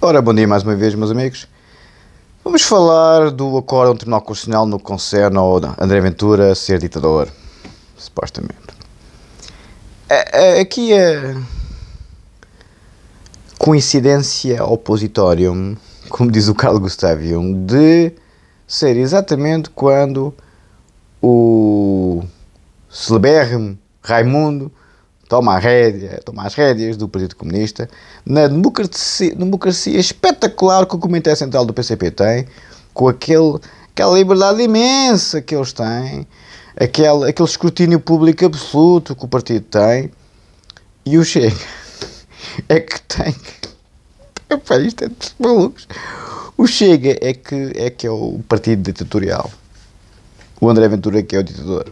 Ora, bom dia mais uma vez, meus amigos. Vamos falar do acórdão do Tribunal Constitucional no que concerne ao André Ventura ser ditador, supostamente. Aqui a coincidência oppositorium, como diz o Carlos Jung, de ser exatamente quando o celebérrimo Raimundo toma, a rédea, toma as rédeas do Partido Comunista na democracia, democracia espetacular que o Comitê Central do PCP tem, com aquele, aquela liberdade imensa que eles têm, aquele, aquele escrutínio público absoluto que o partido tem, e o Chega é que tem. Epá, isto é dos malucos. O Chega é que é, que é o partido ditatorial. O André Ventura é que é o ditador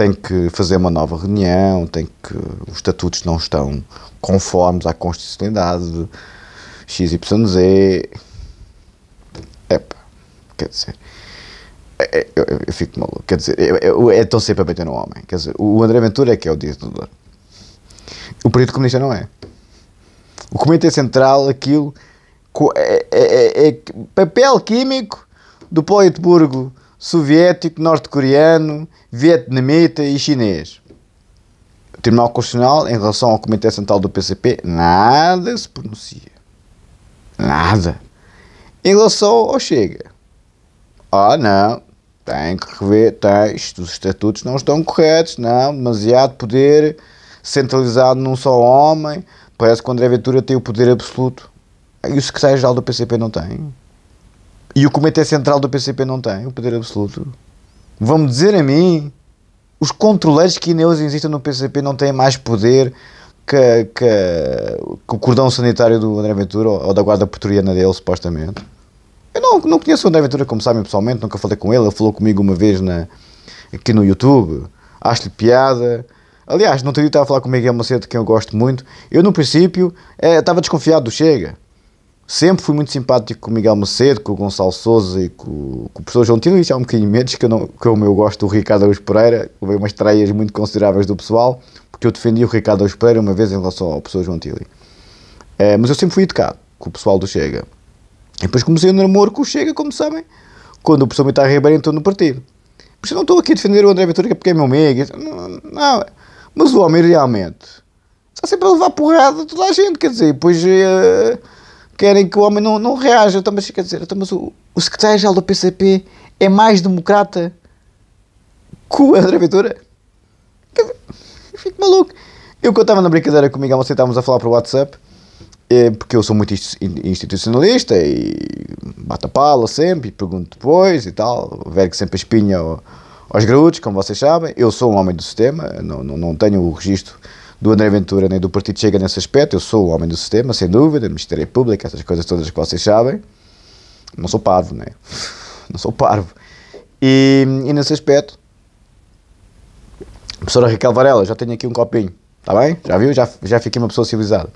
tem que fazer uma nova reunião, tem que os estatutos não estão conformes à constitucionalidade XYZ. Epa, quer dizer, é, é, eu, eu, fico maluco, quer dizer, é estou sempre a bater no homem, quer dizer, o André Ventura é que é o ditador. O Partido Comunista não é. O Comitê Central, aquilo, é, é, é, é papel químico do Politburgo soviético, norte-coreano, vietnamita e chinês. O Tribunal Constitucional, em relação ao Comitê Central do PCP, nada se pronuncia. Nada. Em relação ao Chega, ah, não, tem que rever, tem, isto, os estatutos não estão corretos, não, demasiado poder centralizado num só homem, parece que o André Ventura tem o poder absoluto. E o secretário-geral do PCP não tem. E o Comitê Central do PCP não tem o poder absoluto. Vão-me dizer a mim, os controleiros que neles existem no PCP não têm mais poder que, que, que o cordão sanitário do André Ventura ou, da guarda pretoriana dele, supostamente. Eu não, não conheço o André Ventura, como sabem, pessoalmente, nunca falei com ele. Ele falou comigo uma vez na, aqui no YouTube. Acho-lhe piada. Aliás, não teria estava a falar comigo é uma Macedo, de quem eu gosto muito. Eu, no princípio, é, estava desconfiado do Chega. Sempre fui muito simpático com o Miguel Macedo, com o Gonçalo Souza e com, com o professor João Tino, e já há é um bocadinho menos, que, eu não, que eu gosto do Ricardo Araújo Pereira, houve umas traias muito consideráveis do pessoal, porque eu defendi o Ricardo Araújo Pereira uma vez em relação ao professor João Tilly. É, eh, mas eu sempre fui educado com o pessoal do Chega. E depois comecei o namoro com o Chega, como sabem, quando o professor Mitar Ribeiro entrou no partido. Por isso não estou aqui a defender o André Ventura porque é meu amigo. Não, não. Mas o homem realmente está sempre a levar porrada toda a gente, quer dizer, depois... Uh, querem que o homem não, não reaja. Então, mas quer dizer, então, mas o, o secretário-geral do PCP é mais democrata que o André Ventura? eu fico maluco. Eu quando estava na brincadeira comigo, Miguel Macedo, estávamos a falar para o WhatsApp, é, porque eu sou muito institucionalista e bato a pala sempre, e pergunto depois e tal, vergo sempre a espinha aos graúdos, como vocês sabem. Eu sou um homem do sistema, não, não, não tenho o registro do André Ventura nem né, do Partido Chega nesse aspecto. Eu sou o homem do sistema, sem dúvida, Ministério Público, essas coisas todas que vocês sabem. Não sou parvo, né? Não sou parvo. E, e nesse aspecto, professora Raquel Varela, já tenho aqui um copinho, está bem? Já viu? Já, já fiquei uma pessoa civilizada.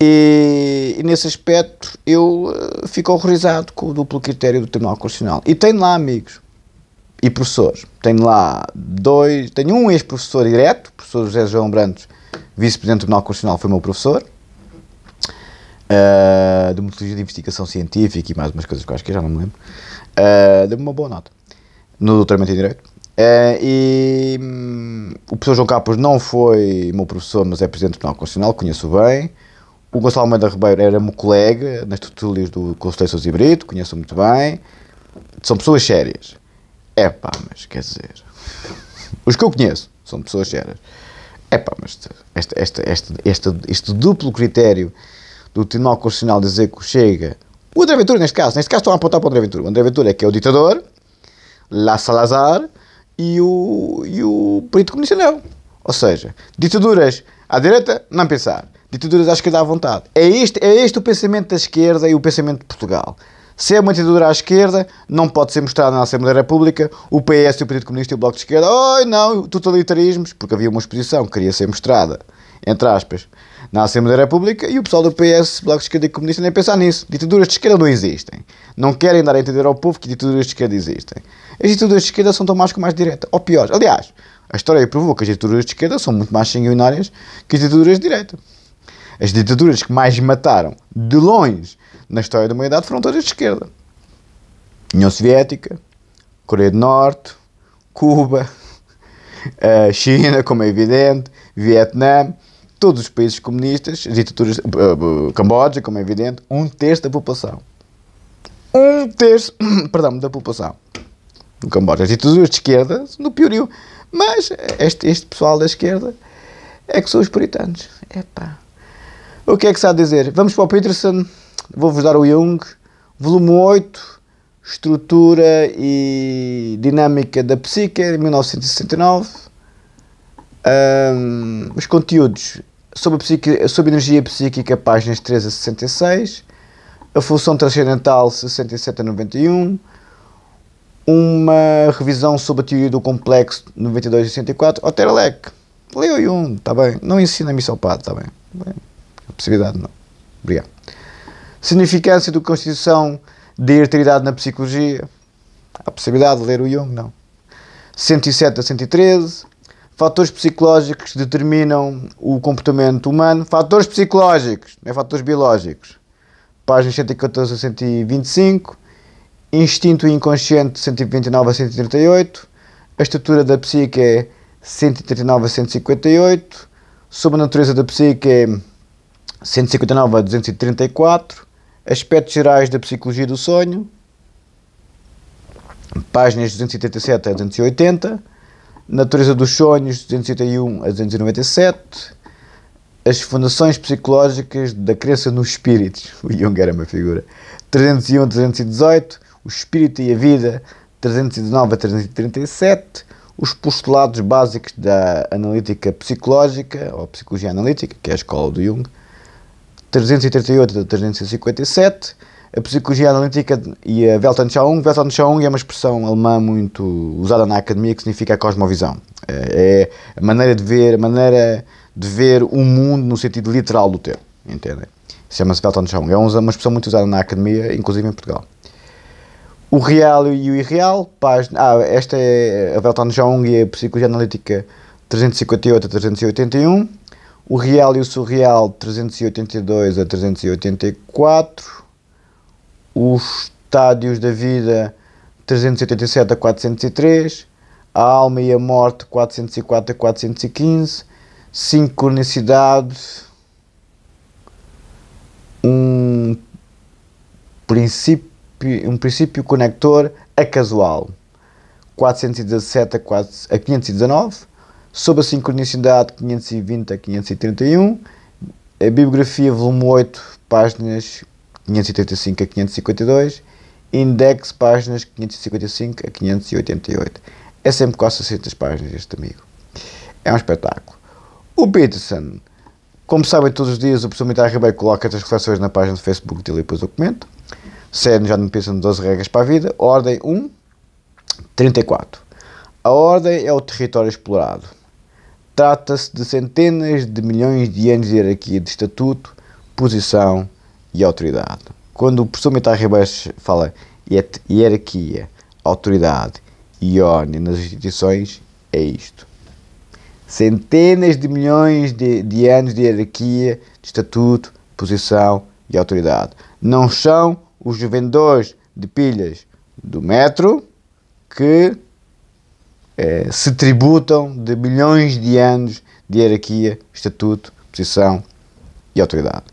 E, e, nesse aspecto eu uh, fico horrorizado com o duplo critério do Tribunal Constitucional. E tem lá, amigos, e professores. Tenho lá dois, tenho um ex-professor direto, o professor José João Brantos, vice-presidente do Tribunal Constitucional, foi meu professor, uh, de metodologia de investigação científica e mais umas coisas acho que já não me lembro. Uh, Deu-me uma boa nota no doutoramento em Direito. Uh, e um, o professor João Capos não foi meu professor, mas é presidente do Tribunal Constitucional, conheço bem. O Gonçalo Almeida Ribeiro era meu colega nas tutorias do Conselho Sousa Brito, conheço muito bem. São pessoas sérias. É pá, mas quer dizer. Os que eu conheço são pessoas sérias. É pá, mas este, este, este, este, este duplo critério do Tribunal Constitucional dizer que chega. O André Ventura, neste caso, neste caso estão a apontar para o André Ventura. O André Ventura é que é o ditador, lá Salazar e o, e o perito comunista não. Ou seja, ditaduras à direita, não pensar. Ditaduras à esquerda à vontade. É este, é este o pensamento da esquerda e o pensamento de Portugal. Se é ditadura à esquerda, não pode ser mostrado na Assembleia da República o PS, e o Partido Comunista e o Bloco de Esquerda. Oi, oh, não, totalitarismos, porque havia uma exposição que queria ser mostrada, entre aspas, na Assembleia da República e o pessoal do PS, Bloco de Esquerda e Comunista nem pensar nisso. Ditaduras de esquerda não existem. Não querem dar a entender ao povo que ditaduras de esquerda existem. As ditaduras de esquerda são tão más como mais direita, ou piores. Aliás, a história provou que as ditaduras de esquerda são muito mais sanguinárias que as ditaduras de direita. As ditaduras que mais mataram, de longe, na história da humanidade foram todas de esquerda. União Soviética, Coreia do Norte, Cuba, a eh, China, como é evidente, Vietnã, todos os países comunistas, as ditaduras, uh, Camboja, como é evidente, um terço da população. Um terço, perdão, da população no Camboja. As ditaduras de esquerda no piorio. Mas este, este pessoal da esquerda é que são os puritanos. Epá. O que é que se há a dizer? Vamos para o Peterson vou-vos dar o Jung, volume 8, Estrutura e Dinâmica da Psique, 1969. Um, os conteúdos sobre, psique, sobre energia psíquica, páginas 13 a 66. A função transcendental, 67 a 91. Uma revisão sobre a teoria do complexo, 92 a 64. Oterlec, leio Jung, está bem. Não ensina-me missão ao padre, está bem. bem. A possibilidade não. Obrigado. Significância do constituição da irritabilidade na psicologia. A possibilidade de ler o Jung, não. 107 a 113. Fatores psicológicos que determinam o comportamento humano. Fatores psicológicos, não é fatores biológicos. Páginas 114 a 125. Instinto inconsciente, 129 a 138. A estrutura da psique é 139 a 158. Sobre a natureza da psique é 159 a 234. Aspectos gerais da psicologia do sonho, páginas 287 a 280, Natureza dos sonhos, 281 a 297, As fundações psicológicas da crença nos espíritos, o Jung era uma figura, 301 a 318, O espírito e a vida, 319 a 337, os postulados básicos da analítica psicológica, ou psicologia analítica, que é a escola do Jung, 338 a 357, a psicologia analítica e a Weltanschauung. Weltanschauung é uma expressão alemã muito usada na academia que significa a cosmovisão. É, é a maneira de ver, a maneira de ver o mundo no sentido literal do termo, entendem? Chama-se Weltanschauung. É uma expressão muito usada na academia, inclusive em Portugal. O real e o irreal, página... Ah, esta é a Weltanschauung e a psicologia analítica 358 a 381. O real e o surreal, 382 a 384. Os estádios da vida, 387 a 403. A alma e a morte, 404 a 415. Sincronicidade, um princípio, um princípio conector a casual, 417 a, 4, a 519 sob a sincronicidade 520 a 531, a bibliografia volume 8, páginas 535 a 552, index páginas 555 a 588. É sempre quase 60 páginas este amigo. É um espetáculo. O Peterson, como sabem todos os dias, o professor militar Ribeiro coloca estas reflexões na página do Facebook dele e depois eu comento. Sério, já não pensam 12 regras para a vida. Ordem 1, 34. A ordem é o território explorado. Trata-se de centenas de milhões de anos de hierarquia de estatuto, posição e autoridade. Quando o professor Mitar Ribeiro fala hierarquia, autoridade e ordem nas instituições, é isto. Centenas de milhões de, de anos de hierarquia, de estatuto, posição e autoridade. Não são os vendedores de pilhas do metro que eh, se tributam de milhões de anos de hierarquia, estatuto, posição e autoridade.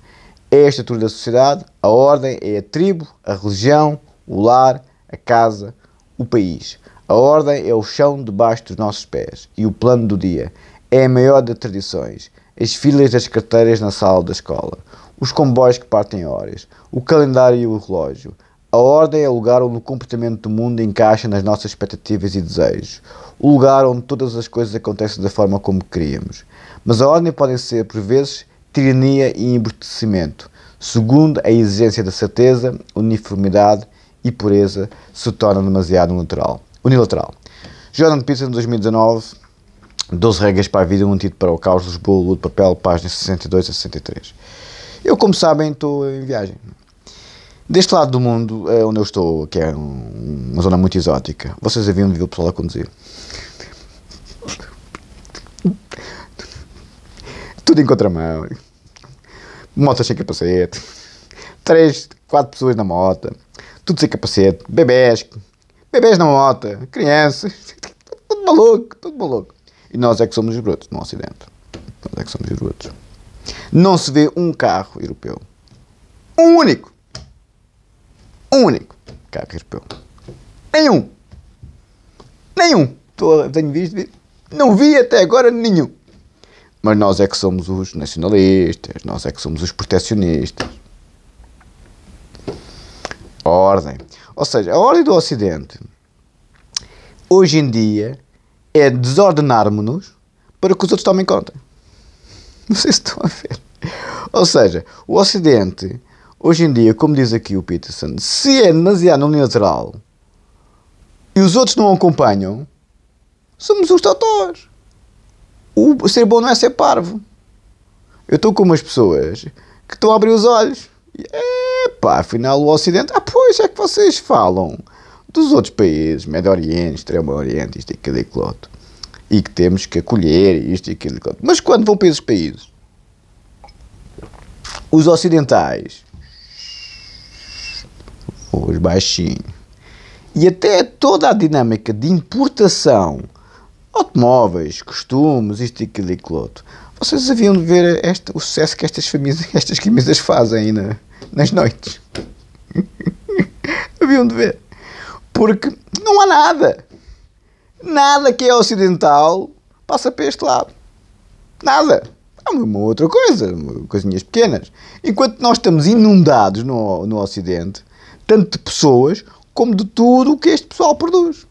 É a estrutura da sociedade, a ordem é a tribo, a religião, o lar, a casa, o país. A ordem é o chão debaixo dos nossos pés e o plano do dia. É a maior das tradições. As filas das carteiras na sala da escola. Os comboios que partem horas. O calendário e o relógio. A ordem é o lugar onde o comportamento do mundo encaixa nas nossas expectativas e desejos, o lugar onde todas as coisas acontecem da forma como queríamos. Mas a ordem pode ser, por vezes, tirania e embrutecimento, segundo a exigência da certeza, uniformidade e pureza se torna demasiado natural, unilateral. Jordan Peterson, 2019, 12 regras para a vida, um título para o caos, Lisboa, de Papel, páginas 62 a 63. Eu, como sabem, estou em viagem. Deste lado do mundo eh, onde eu estou, que é uma zona muito exótica, vocês haviam de ver o pessoal a conduzir. Tudo em contramão. Motas sem capacete. Três, quatro pessoas na moto. Tudo sem capacete. Bebés. Bebés na moto. Crianças. Tudo maluco. Tudo maluco. E nós é que somos os brutos no Ocidente. Nós é que somos os brutos. Não se vê um carro europeu. Um único único. Cara, respirou. Nenhum. Nenhum. Tô, tenho visto, não vi até agora nenhum. Mas nós é que somos os nacionalistas, nós é que somos os proteccionistas. ordem. Ou seja, a ordem do Ocidente, hoje em dia, é desordenarmos-nos para que os outros tomem conta. Não sei se estão a ver. Ou seja, o Ocidente Hoje em dia, como diz aqui o Peterson, se é demasiado unilateral e os outros não acompanham, somos os totós. O ser bom não é ser parvo. Eu estou com umas pessoas que estão a abrir os olhos. Epá, afinal o Ocidente. Ah, pois é que vocês falam dos outros países, Médio Oriente, Extremo Oriente, isto e aquilo e aquilo outro. E que temos que acolher isto e aquilo e aquilo outro. Mas quando vão para esses países, os ocidentais os baixinhos, e até toda a dinâmica de importação, automóveis, costumes, isto, e aquilo e aquilo outro. Vocês haviam de ver este, o sucesso que estas, famílias, estas camisas fazem na, nas noites. haviam de ver. Porque não há nada. Nada que é ocidental passa para este lado. Nada. Há uma outra coisa, coisinhas pequenas. Enquanto nós estamos inundados no, no Ocidente, tanto de pessoas como de tudo o que este pessoal produz.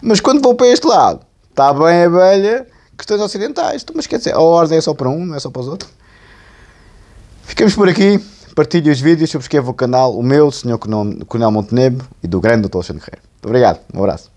Mas quando vou para este lado, está bem a velha, questões ocidentais. Então, mas quer dizer, a ordem é só para um, não é só para os outros. Ficamos por aqui. Partilhe os vídeos, subscreva o canal, o meu, do Sr. Coronel Montenegro e do grande Dr. Alexandre Guerreiro. Muito obrigado, um abraço.